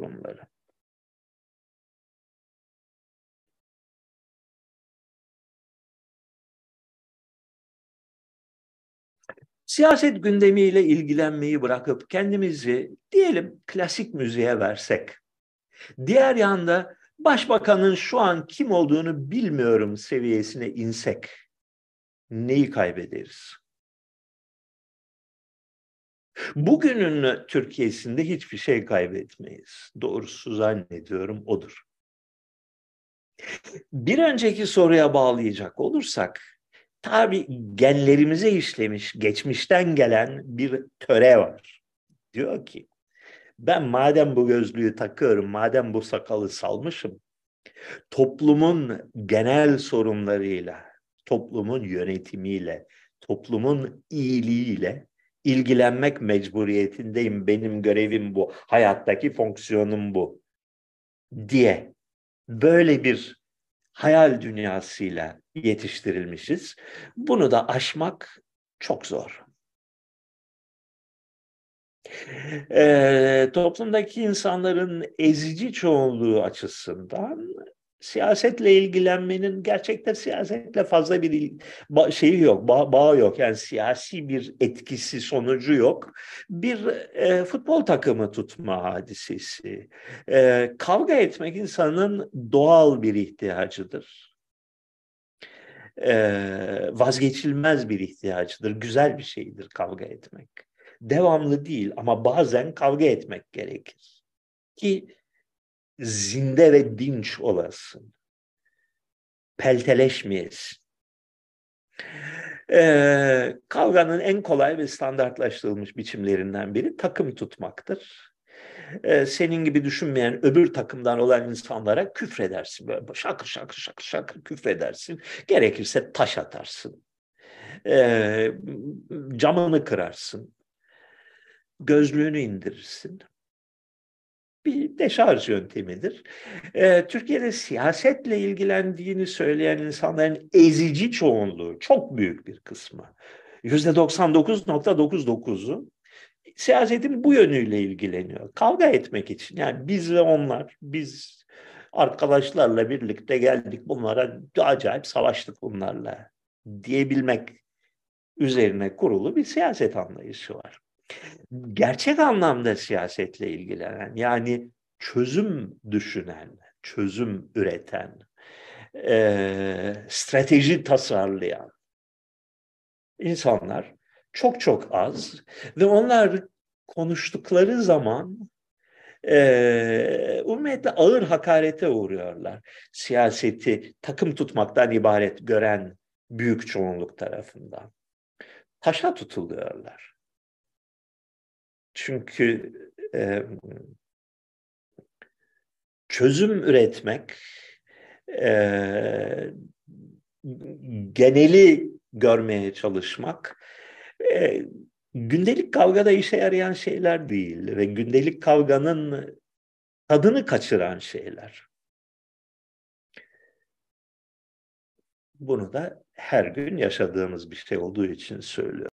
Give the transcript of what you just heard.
konuları. Siyaset gündemiyle ilgilenmeyi bırakıp kendimizi diyelim klasik müziğe versek. Diğer yanda başbakanın şu an kim olduğunu bilmiyorum seviyesine insek neyi kaybederiz? Bugünün Türkiye'sinde hiçbir şey kaybetmeyiz. Doğrusu zannediyorum odur. Bir önceki soruya bağlayacak olursak, tabi genlerimize işlemiş, geçmişten gelen bir töre var. Diyor ki, ben madem bu gözlüğü takıyorum, madem bu sakalı salmışım, toplumun genel sorunlarıyla, toplumun yönetimiyle, toplumun iyiliğiyle ilgilenmek mecburiyetindeyim. Benim görevim bu. Hayattaki fonksiyonum bu. Diye böyle bir hayal dünyasıyla yetiştirilmişiz. Bunu da aşmak çok zor. E, toplumdaki insanların ezici çoğunluğu açısından siyasetle ilgilenmenin gerçekten siyasetle fazla bir şeyi yok, bağ, bağ yok. Yani siyasi bir etkisi, sonucu yok. Bir e, futbol takımı tutma hadisesi. E, kavga etmek insanın doğal bir ihtiyacıdır. E, vazgeçilmez bir ihtiyacıdır. Güzel bir şeydir kavga etmek. Devamlı değil ama bazen kavga etmek gerekir. Ki zinde ve dinç olasın. Pelteleşmeyesin. Ee, kavganın en kolay ve standartlaştırılmış biçimlerinden biri takım tutmaktır. Ee, senin gibi düşünmeyen öbür takımdan olan insanlara küfredersin. Böyle şakır şakır şakır şakır küfredersin. Gerekirse taş atarsın. Ee, camını kırarsın. Gözlüğünü indirirsin bir deşarj yöntemidir. E, Türkiye'de siyasetle ilgilendiğini söyleyen insanların ezici çoğunluğu, çok büyük bir kısmı, %99.99'u siyasetin bu yönüyle ilgileniyor. Kavga etmek için yani biz ve onlar, biz arkadaşlarla birlikte geldik bunlara acayip savaştık bunlarla diyebilmek üzerine kurulu bir siyaset anlayışı var gerçek anlamda siyasetle ilgilenen yani çözüm düşünen, çözüm üreten, e, strateji tasarlayan insanlar çok çok az ve onlar konuştukları zaman e, ümumiyetle ağır hakarete uğruyorlar. Siyaseti takım tutmaktan ibaret gören büyük çoğunluk tarafından. Taşa tutuluyorlar. Çünkü e, çözüm üretmek e, geneli görmeye çalışmak e, gündelik kavgada işe yarayan şeyler değil ve gündelik kavganın tadını kaçıran şeyler. Bunu da her gün yaşadığımız bir şey olduğu için söylüyorum.